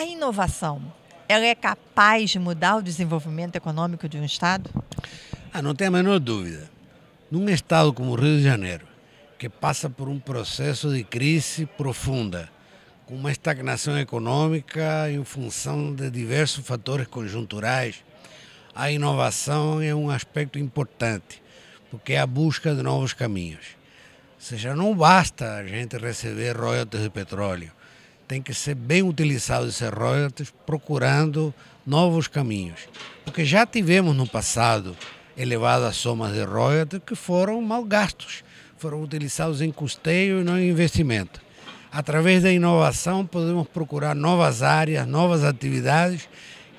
A inovação, ela é capaz de mudar o desenvolvimento econômico de um Estado? Ah, não tem a menor dúvida. Num Estado como o Rio de Janeiro, que passa por um processo de crise profunda, com uma estagnação econômica em função de diversos fatores conjunturais, a inovação é um aspecto importante, porque é a busca de novos caminhos. Ou seja, não basta a gente receber royalties de petróleo tem que ser bem utilizado esse royalties, procurando novos caminhos. Porque já tivemos no passado elevadas somas de royalties que foram mal gastos, foram utilizados em custeio e não em investimento. Através da inovação, podemos procurar novas áreas, novas atividades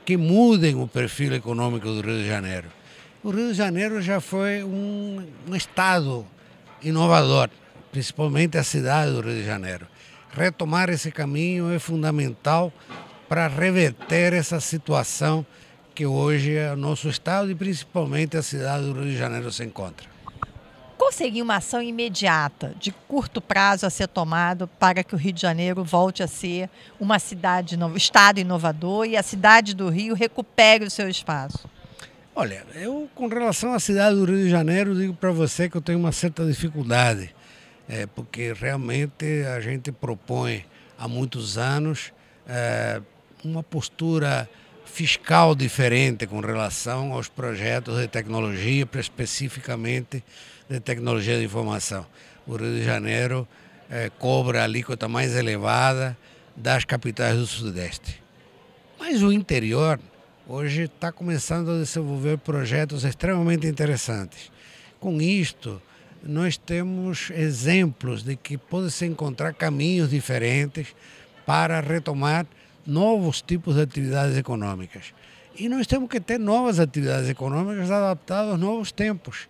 que mudem o perfil econômico do Rio de Janeiro. O Rio de Janeiro já foi um, um estado inovador, principalmente a cidade do Rio de Janeiro retomar esse caminho é fundamental para reverter essa situação que hoje é o nosso estado e principalmente a cidade do Rio de Janeiro se encontra. Conseguir uma ação imediata, de curto prazo a ser tomada para que o Rio de Janeiro volte a ser uma cidade, um estado inovador e a cidade do Rio recupere o seu espaço? Olha, eu com relação à cidade do Rio de Janeiro digo para você que eu tenho uma certa dificuldade é, porque realmente a gente propõe há muitos anos é, uma postura fiscal diferente com relação aos projetos de tecnologia, especificamente de tecnologia de informação. O Rio de Janeiro é, cobra a alíquota mais elevada das capitais do Sudeste. Mas o interior hoje está começando a desenvolver projetos extremamente interessantes. Com isto, nós temos exemplos de que pode-se encontrar caminhos diferentes para retomar novos tipos de atividades econômicas. E nós temos que ter novas atividades econômicas adaptadas aos novos tempos.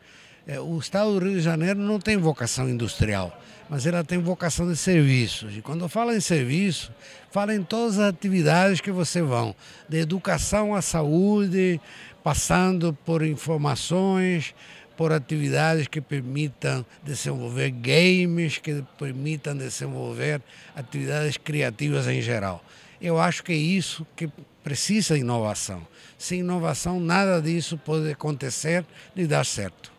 É, o estado do Rio de Janeiro não tem vocação industrial, mas ela tem vocação de serviços. E quando fala em serviço, fala em todas as atividades que você vão, de educação à saúde, passando por informações, por atividades que permitam desenvolver games, que permitam desenvolver atividades criativas em geral. Eu acho que é isso que precisa inovação. Sem inovação, nada disso pode acontecer e dar certo.